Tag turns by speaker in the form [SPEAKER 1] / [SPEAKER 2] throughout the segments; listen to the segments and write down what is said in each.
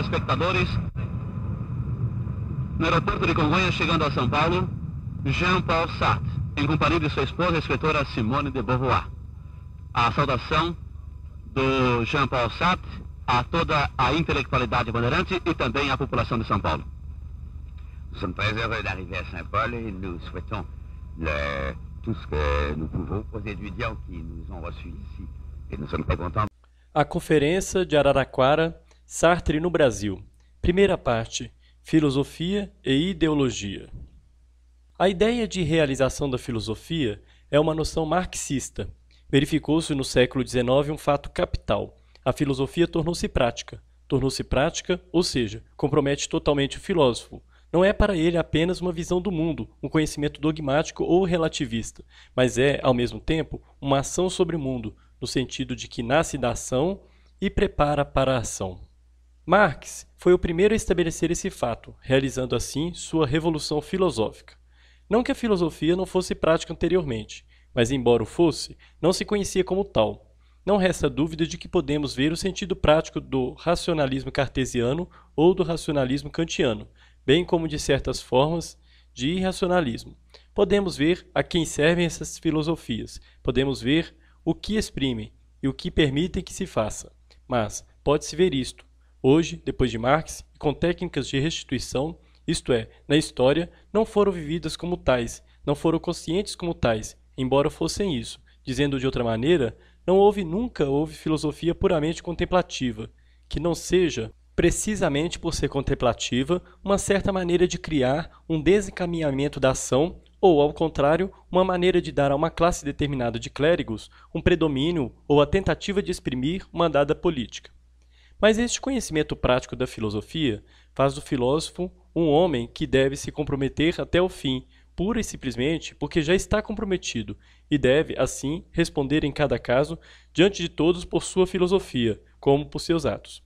[SPEAKER 1] espectadores no aeroporto de Congonhas, chegando a São Paulo, Jean-Paul Sartre, em companhia de sua esposa, a escritora Simone de Beauvoir. A saudação do Jean-Paul Sartre a toda a intelectualidade bandeirante e também à população de São Paulo. Nous sommes très heureux d'arriver à Saint-Paul et nous souhaitons le, tout ce que nous pouvons aux étudiants qui nous ont reçus ici. Et nous sommes très contents. A conferência de Araraquara Sartre no Brasil. Primeira parte: Filosofia e ideologia. A ideia de realização da filosofia é uma noção marxista. Verificou-se no século XIX um fato capital. A filosofia tornou-se prática. Tornou-se prática, ou seja, compromete totalmente o filósofo. Não é para ele apenas uma visão do mundo, um conhecimento dogmático ou relativista, mas é, ao mesmo tempo, uma ação sobre o mundo, no sentido de que nasce da ação e prepara para a ação. Marx foi o primeiro a estabelecer esse fato, realizando assim sua revolução filosófica. Não que a filosofia não fosse prática anteriormente, mas embora o fosse, não se conhecia como tal. Não resta dúvida de que podemos ver o sentido prático do racionalismo cartesiano ou do racionalismo kantiano, bem como de certas formas de irracionalismo. Podemos ver a quem servem essas filosofias, podemos ver o que exprimem e o que permitem que se faça. Mas pode-se ver isto, Hoje, depois de Marx, e com técnicas de restituição, isto é, na história, não foram vividas como tais, não foram conscientes como tais, embora fossem isso. Dizendo de outra maneira, não houve nunca houve filosofia puramente contemplativa, que não seja, precisamente por ser contemplativa, uma certa maneira de criar um desencaminhamento da ação ou, ao contrário, uma maneira de dar a uma classe determinada de clérigos um predomínio ou a tentativa de exprimir uma dada política. Mas este conhecimento prático da filosofia faz do filósofo um homem que deve se comprometer até o fim, pura e simplesmente porque já está comprometido, e deve, assim, responder em cada caso diante de todos por sua filosofia, como por seus atos.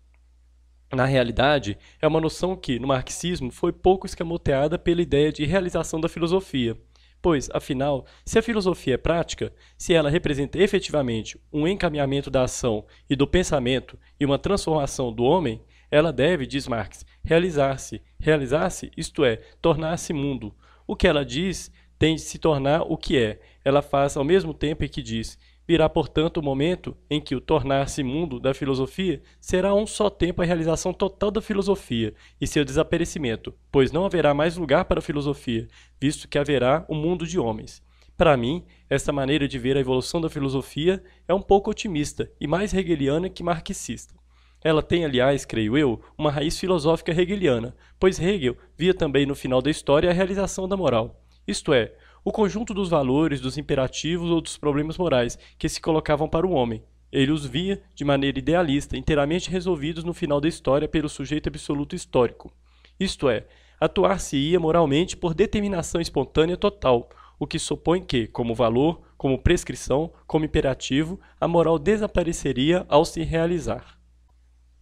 [SPEAKER 1] Na realidade, é uma noção que, no marxismo, foi pouco escamoteada pela ideia de realização da filosofia. Pois, afinal, se a filosofia é prática, se ela representa efetivamente um encaminhamento da ação e do pensamento e uma transformação do homem, ela deve, diz Marx, realizar-se. Realizar-se, isto é, tornar-se mundo. O que ela diz tem de se tornar o que é. Ela faz ao mesmo tempo em que diz Virá, portanto, o momento em que o tornar-se mundo da filosofia será um só tempo a realização total da filosofia e seu desaparecimento, pois não haverá mais lugar para a filosofia, visto que haverá o um mundo de homens. Para mim, essa maneira de ver a evolução da filosofia é um pouco otimista e mais hegeliana que marxista. Ela tem, aliás, creio eu, uma raiz filosófica hegeliana, pois Hegel via também no final da história a realização da moral. Isto é, o conjunto dos valores, dos imperativos ou dos problemas morais que se colocavam para o homem. Ele os via, de maneira idealista, inteiramente resolvidos no final da história pelo sujeito absoluto histórico. Isto é, atuar-se-ia moralmente por determinação espontânea total, o que supõe que, como valor, como prescrição, como imperativo, a moral desapareceria ao se realizar.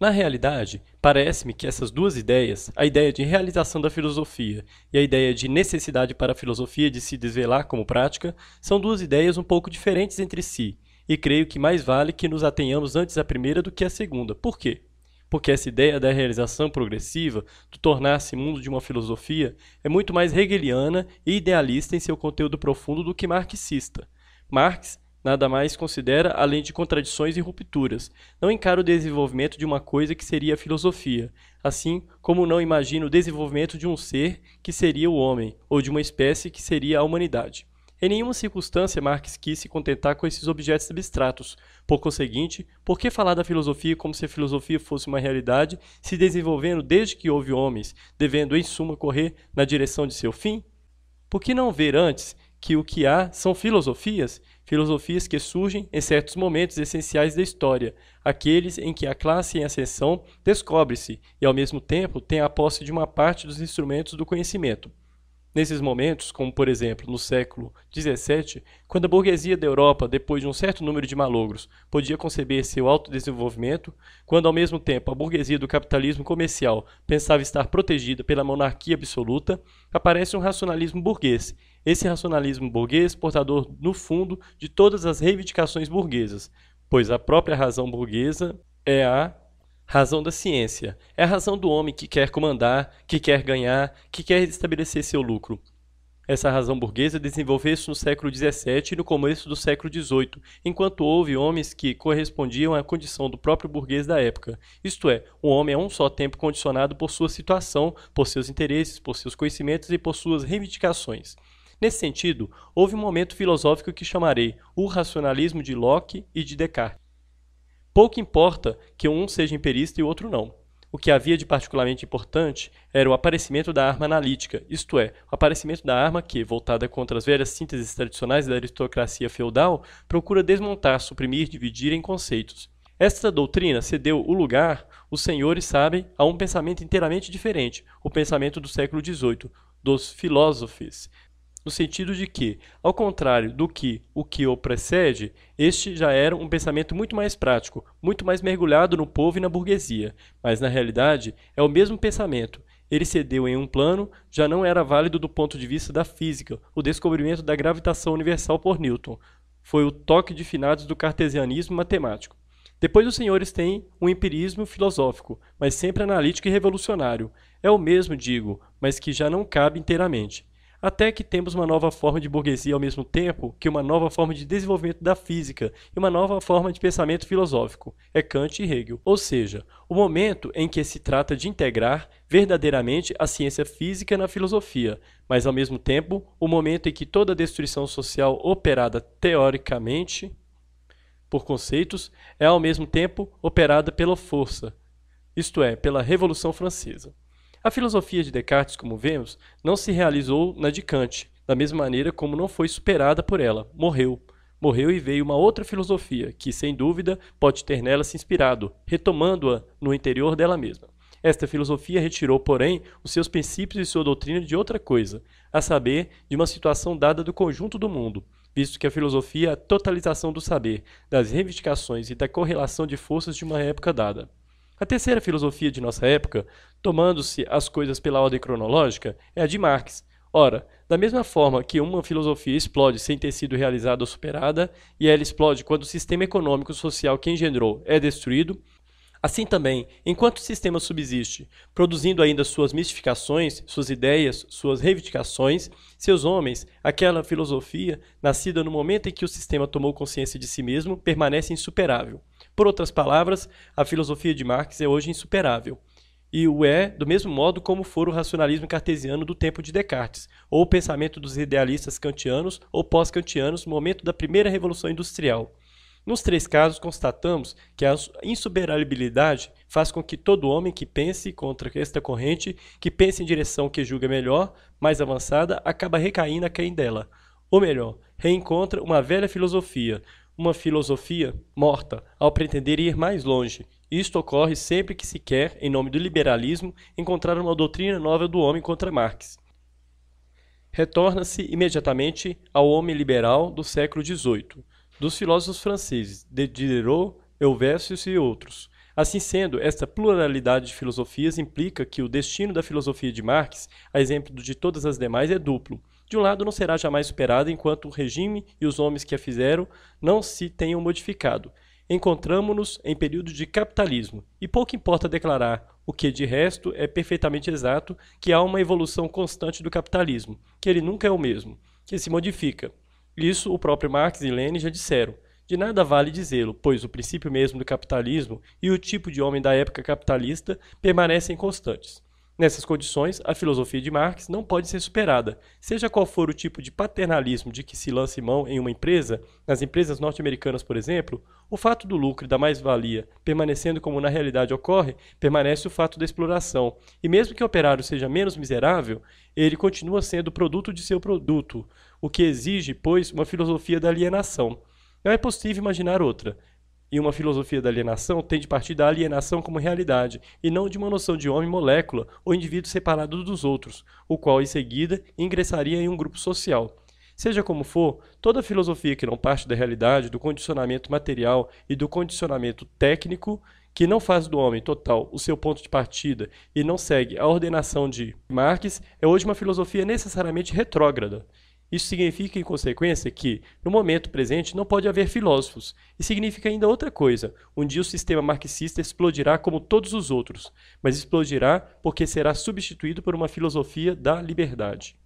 [SPEAKER 1] Na realidade, parece-me que essas duas ideias, a ideia de realização da filosofia e a ideia de necessidade para a filosofia de se desvelar como prática, são duas ideias um pouco diferentes entre si, e creio que mais vale que nos atenhamos antes à primeira do que à segunda. Por quê? Porque essa ideia da realização progressiva, do tornar-se mundo de uma filosofia, é muito mais hegeliana e idealista em seu conteúdo profundo do que marxista. Marx nada mais considera além de contradições e rupturas. Não encara o desenvolvimento de uma coisa que seria a filosofia, assim como não imagina o desenvolvimento de um ser que seria o homem, ou de uma espécie que seria a humanidade. Em nenhuma circunstância Marx quis se contentar com esses objetos abstratos. Por conseguinte, por que falar da filosofia como se a filosofia fosse uma realidade se desenvolvendo desde que houve homens, devendo em suma correr na direção de seu fim? Por que não ver antes que o que há são filosofias filosofias que surgem em certos momentos essenciais da história, aqueles em que a classe em ascensão descobre-se e, ao mesmo tempo, tem a posse de uma parte dos instrumentos do conhecimento. Nesses momentos, como por exemplo no século XVII, quando a burguesia da Europa, depois de um certo número de malogros, podia conceber seu autodesenvolvimento, quando ao mesmo tempo a burguesia do capitalismo comercial pensava estar protegida pela monarquia absoluta, aparece um racionalismo burguês. Esse racionalismo burguês, portador no fundo de todas as reivindicações burguesas, pois a própria razão burguesa é a Razão da ciência é a razão do homem que quer comandar, que quer ganhar, que quer estabelecer seu lucro. Essa razão burguesa desenvolveu-se no século XVII e no começo do século XVIII, enquanto houve homens que correspondiam à condição do próprio burguês da época, isto é, o homem é um só tempo condicionado por sua situação, por seus interesses, por seus conhecimentos e por suas reivindicações. Nesse sentido, houve um momento filosófico que chamarei o racionalismo de Locke e de Descartes. Pouco importa que um seja imperista e o outro não. O que havia de particularmente importante era o aparecimento da arma analítica, isto é, o aparecimento da arma que, voltada contra as velhas sínteses tradicionais da aristocracia feudal, procura desmontar, suprimir, dividir em conceitos. Esta doutrina cedeu o lugar, os senhores sabem, a um pensamento inteiramente diferente, o pensamento do século XVIII, dos filósofos, no sentido de que, ao contrário do que o que o precede, este já era um pensamento muito mais prático, muito mais mergulhado no povo e na burguesia, mas na realidade é o mesmo pensamento. Ele cedeu em um plano, já não era válido do ponto de vista da física, o descobrimento da gravitação universal por Newton. Foi o toque de finados do cartesianismo matemático. Depois os senhores têm um empirismo filosófico, mas sempre analítico e revolucionário. É o mesmo, digo, mas que já não cabe inteiramente até que temos uma nova forma de burguesia ao mesmo tempo que uma nova forma de desenvolvimento da física e uma nova forma de pensamento filosófico, é Kant e Hegel. Ou seja, o momento em que se trata de integrar verdadeiramente a ciência física na filosofia, mas ao mesmo tempo o momento em que toda a destruição social operada teoricamente por conceitos é ao mesmo tempo operada pela força, isto é, pela Revolução Francesa. A filosofia de Descartes, como vemos, não se realizou na de Kant, da mesma maneira como não foi superada por ela, morreu. Morreu e veio uma outra filosofia, que, sem dúvida, pode ter nela se inspirado, retomando-a no interior dela mesma. Esta filosofia retirou, porém, os seus princípios e sua doutrina de outra coisa, a saber, de uma situação dada do conjunto do mundo, visto que a filosofia é a totalização do saber, das reivindicações e da correlação de forças de uma época dada. A terceira filosofia de nossa época, tomando-se as coisas pela ordem cronológica, é a de Marx. Ora, da mesma forma que uma filosofia explode sem ter sido realizada ou superada, e ela explode quando o sistema econômico social que engendrou é destruído, Assim também, enquanto o sistema subsiste, produzindo ainda suas mistificações, suas ideias, suas reivindicações, seus homens, aquela filosofia, nascida no momento em que o sistema tomou consciência de si mesmo, permanece insuperável. Por outras palavras, a filosofia de Marx é hoje insuperável. E o é do mesmo modo como for o racionalismo cartesiano do tempo de Descartes, ou o pensamento dos idealistas kantianos ou pós-kantianos no momento da primeira revolução industrial. Nos três casos, constatamos que a insuperabilidade faz com que todo homem que pense contra esta corrente, que pense em direção que julga melhor, mais avançada, acaba recaindo aquém dela. Ou melhor, reencontra uma velha filosofia, uma filosofia morta ao pretender ir mais longe. Isto ocorre sempre que se quer, em nome do liberalismo, encontrar uma doutrina nova do homem contra Marx. Retorna-se imediatamente ao homem liberal do século XVIII, dos filósofos franceses de Diderot, Helvétius e outros. Assim sendo, esta pluralidade de filosofias implica que o destino da filosofia de Marx, a exemplo de todas as demais, é duplo de um lado não será jamais superada enquanto o regime e os homens que a fizeram não se tenham modificado. Encontramos-nos em período de capitalismo, e pouco importa declarar o que, de resto, é perfeitamente exato que há uma evolução constante do capitalismo, que ele nunca é o mesmo, que se modifica. Isso o próprio Marx e Lenin já disseram. De nada vale dizê-lo, pois o princípio mesmo do capitalismo e o tipo de homem da época capitalista permanecem constantes. Nessas condições, a filosofia de Marx não pode ser superada. Seja qual for o tipo de paternalismo de que se lance mão em uma empresa, nas empresas norte-americanas, por exemplo, o fato do lucro e da mais-valia permanecendo como na realidade ocorre, permanece o fato da exploração. E mesmo que o operário seja menos miserável, ele continua sendo produto de seu produto, o que exige, pois, uma filosofia da alienação. Não é possível imaginar outra e uma filosofia da alienação tem de partir da alienação como realidade, e não de uma noção de homem molécula ou indivíduo separado dos outros, o qual em seguida ingressaria em um grupo social. Seja como for, toda filosofia que não parte da realidade, do condicionamento material e do condicionamento técnico, que não faz do homem total o seu ponto de partida e não segue a ordenação de Marx, é hoje uma filosofia necessariamente retrógrada isso significa, em consequência, que, no momento presente, não pode haver filósofos. E significa ainda outra coisa: um dia o sistema marxista explodirá como todos os outros, mas explodirá porque será substituído por uma filosofia da liberdade.